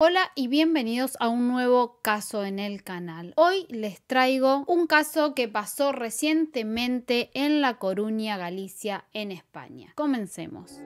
Hola y bienvenidos a un nuevo caso en el canal. Hoy les traigo un caso que pasó recientemente en La Coruña, Galicia, en España. Comencemos.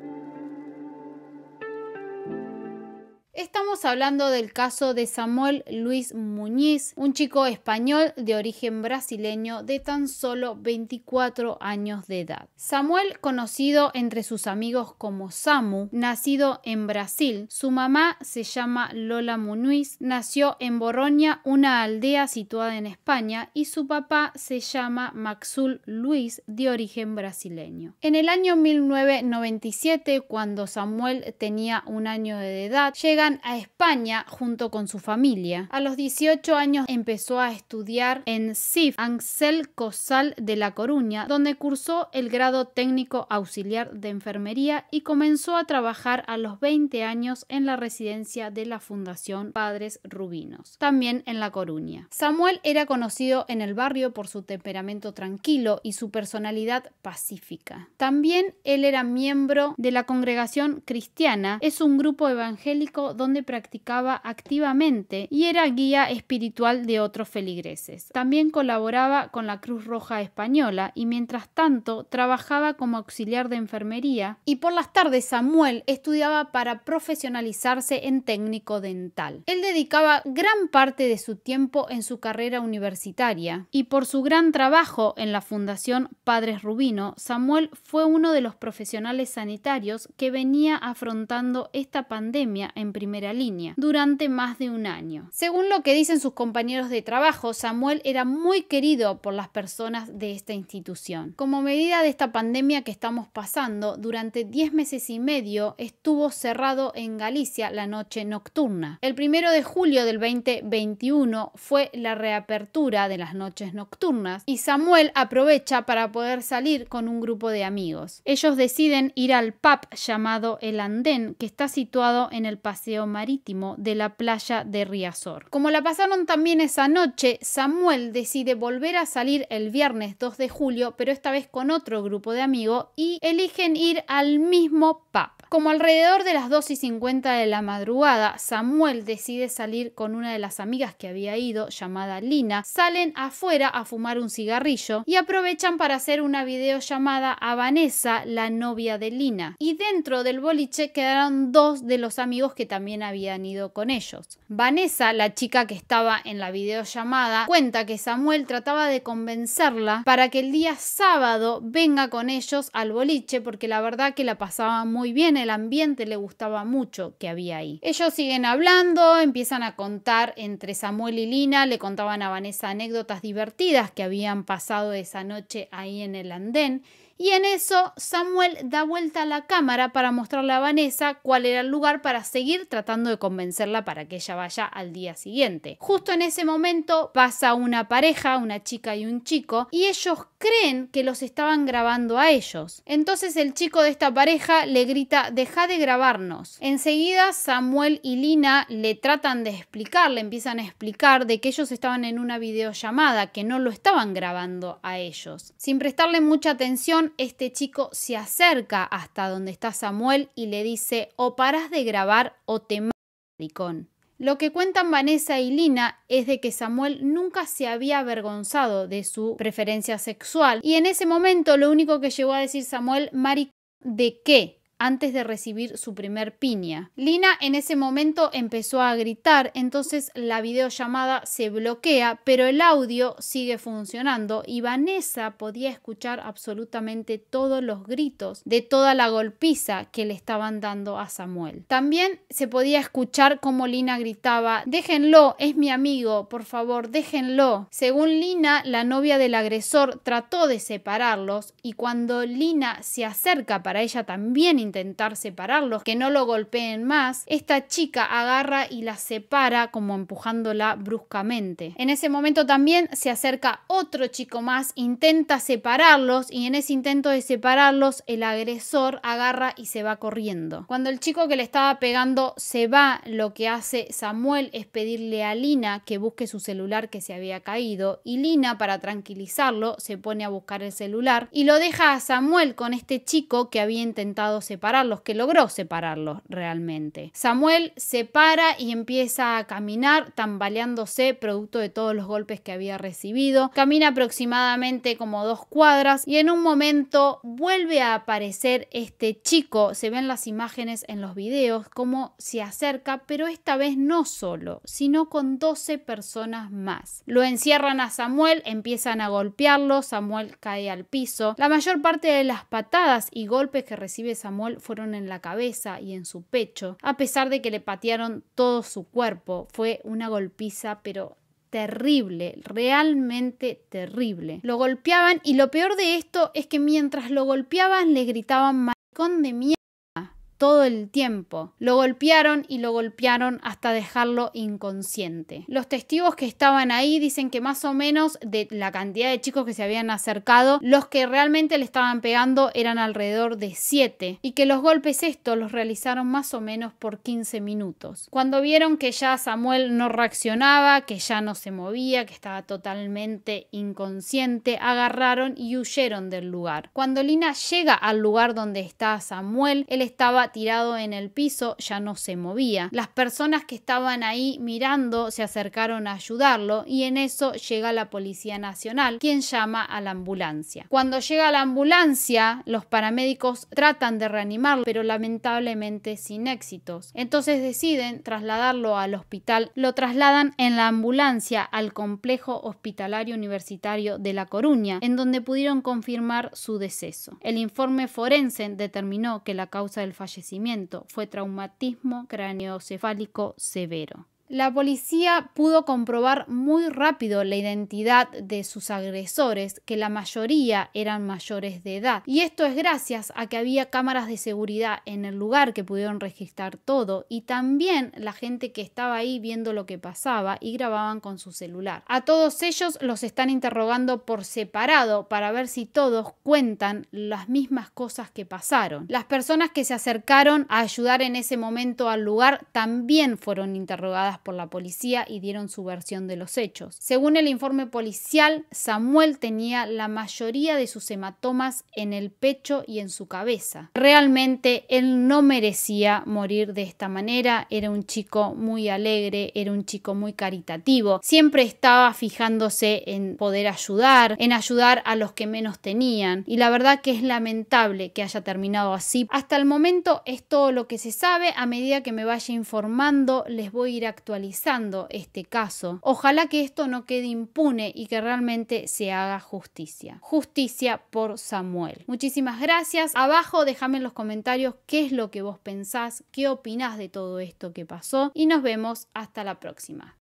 Estamos hablando del caso de Samuel Luis Muñiz, un chico español de origen brasileño de tan solo 24 años de edad. Samuel, conocido entre sus amigos como Samu, nacido en Brasil, su mamá se llama Lola Muñiz, nació en Borroña, una aldea situada en España, y su papá se llama Maxul Luis, de origen brasileño. En el año 1997, cuando Samuel tenía un año de edad, llega a España junto con su familia. A los 18 años empezó a estudiar en CIF Ansel Cosal de La Coruña, donde cursó el grado técnico auxiliar de enfermería y comenzó a trabajar a los 20 años en la residencia de la Fundación Padres Rubinos, también en La Coruña. Samuel era conocido en el barrio por su temperamento tranquilo y su personalidad pacífica. También él era miembro de la Congregación Cristiana, es un grupo evangélico donde practicaba activamente y era guía espiritual de otros feligreses. También colaboraba con la Cruz Roja Española y mientras tanto trabajaba como auxiliar de enfermería y por las tardes Samuel estudiaba para profesionalizarse en técnico dental. Él dedicaba gran parte de su tiempo en su carrera universitaria y por su gran trabajo en la Fundación Padres Rubino, Samuel fue uno de los profesionales sanitarios que venía afrontando esta pandemia en primera línea durante más de un año. Según lo que dicen sus compañeros de trabajo, Samuel era muy querido por las personas de esta institución. Como medida de esta pandemia que estamos pasando, durante 10 meses y medio estuvo cerrado en Galicia la noche nocturna. El primero de julio del 2021 fue la reapertura de las noches nocturnas y Samuel aprovecha para poder salir con un grupo de amigos. Ellos deciden ir al pub llamado El Andén, que está situado en el paseo marítimo de la playa de Riazor. Como la pasaron también esa noche, Samuel decide volver a salir el viernes 2 de julio, pero esta vez con otro grupo de amigos y eligen ir al mismo pub. Como alrededor de las 2:50 y de la madrugada, Samuel decide salir con una de las amigas que había ido, llamada Lina, salen afuera a fumar un cigarrillo y aprovechan para hacer una llamada a Vanessa, la novia de Lina. Y dentro del boliche quedaron dos de los amigos que también también habían ido con ellos. Vanessa, la chica que estaba en la videollamada, cuenta que Samuel trataba de convencerla para que el día sábado venga con ellos al boliche porque la verdad que la pasaba muy bien, el ambiente le gustaba mucho que había ahí. Ellos siguen hablando, empiezan a contar entre Samuel y Lina, le contaban a Vanessa anécdotas divertidas que habían pasado esa noche ahí en el andén. Y en eso Samuel da vuelta a la cámara para mostrarle a Vanessa cuál era el lugar para seguir tratando de convencerla para que ella vaya al día siguiente. Justo en ese momento pasa una pareja, una chica y un chico, y ellos creen que los estaban grabando a ellos. Entonces el chico de esta pareja le grita, deja de grabarnos. Enseguida Samuel y Lina le tratan de explicar, le empiezan a explicar de que ellos estaban en una videollamada, que no lo estaban grabando a ellos. Sin prestarle mucha atención, este chico se acerca hasta donde está Samuel y le dice, o parás de grabar o maricón. Lo que cuentan Vanessa y Lina es de que Samuel nunca se había avergonzado de su preferencia sexual y en ese momento lo único que llegó a decir Samuel, maricón, ¿de qué? antes de recibir su primer piña. Lina en ese momento empezó a gritar, entonces la videollamada se bloquea, pero el audio sigue funcionando y Vanessa podía escuchar absolutamente todos los gritos de toda la golpiza que le estaban dando a Samuel. También se podía escuchar cómo Lina gritaba, déjenlo, es mi amigo, por favor, déjenlo. Según Lina, la novia del agresor trató de separarlos y cuando Lina se acerca para ella también intentar separarlos, que no lo golpeen más, esta chica agarra y la separa como empujándola bruscamente. En ese momento también se acerca otro chico más, intenta separarlos y en ese intento de separarlos el agresor agarra y se va corriendo. Cuando el chico que le estaba pegando se va, lo que hace Samuel es pedirle a Lina que busque su celular que se había caído y Lina para tranquilizarlo se pone a buscar el celular y lo deja a Samuel con este chico que había intentado separar separarlos, que logró separarlos realmente. Samuel se para y empieza a caminar tambaleándose producto de todos los golpes que había recibido. Camina aproximadamente como dos cuadras y en un momento vuelve a aparecer este chico. Se ven las imágenes en los videos como se acerca, pero esta vez no solo, sino con 12 personas más. Lo encierran a Samuel, empiezan a golpearlo, Samuel cae al piso. La mayor parte de las patadas y golpes que recibe Samuel fueron en la cabeza y en su pecho, a pesar de que le patearon todo su cuerpo. Fue una golpiza, pero terrible, realmente terrible. Lo golpeaban y lo peor de esto es que mientras lo golpeaban le gritaban maricón de mierda todo el tiempo. Lo golpearon y lo golpearon hasta dejarlo inconsciente. Los testigos que estaban ahí dicen que más o menos de la cantidad de chicos que se habían acercado, los que realmente le estaban pegando eran alrededor de 7 y que los golpes estos los realizaron más o menos por 15 minutos. Cuando vieron que ya Samuel no reaccionaba, que ya no se movía, que estaba totalmente inconsciente, agarraron y huyeron del lugar. Cuando Lina llega al lugar donde está Samuel, él estaba tirado en el piso, ya no se movía. Las personas que estaban ahí mirando se acercaron a ayudarlo y en eso llega la Policía Nacional, quien llama a la ambulancia. Cuando llega la ambulancia, los paramédicos tratan de reanimarlo, pero lamentablemente sin éxitos. Entonces deciden trasladarlo al hospital. Lo trasladan en la ambulancia al complejo hospitalario universitario de La Coruña, en donde pudieron confirmar su deceso. El informe forense determinó que la causa del fallecimiento fue traumatismo craneocefálico severo. La policía pudo comprobar muy rápido la identidad de sus agresores, que la mayoría eran mayores de edad. Y esto es gracias a que había cámaras de seguridad en el lugar que pudieron registrar todo y también la gente que estaba ahí viendo lo que pasaba y grababan con su celular. A todos ellos los están interrogando por separado para ver si todos cuentan las mismas cosas que pasaron. Las personas que se acercaron a ayudar en ese momento al lugar también fueron interrogadas por la policía y dieron su versión de los hechos. Según el informe policial, Samuel tenía la mayoría de sus hematomas en el pecho y en su cabeza. Realmente él no merecía morir de esta manera, era un chico muy alegre, era un chico muy caritativo, siempre estaba fijándose en poder ayudar, en ayudar a los que menos tenían y la verdad que es lamentable que haya terminado así. Hasta el momento es todo lo que se sabe, a medida que me vaya informando les voy a ir a actualizando este caso. Ojalá que esto no quede impune y que realmente se haga justicia. Justicia por Samuel. Muchísimas gracias. Abajo déjame en los comentarios qué es lo que vos pensás, qué opinás de todo esto que pasó y nos vemos hasta la próxima.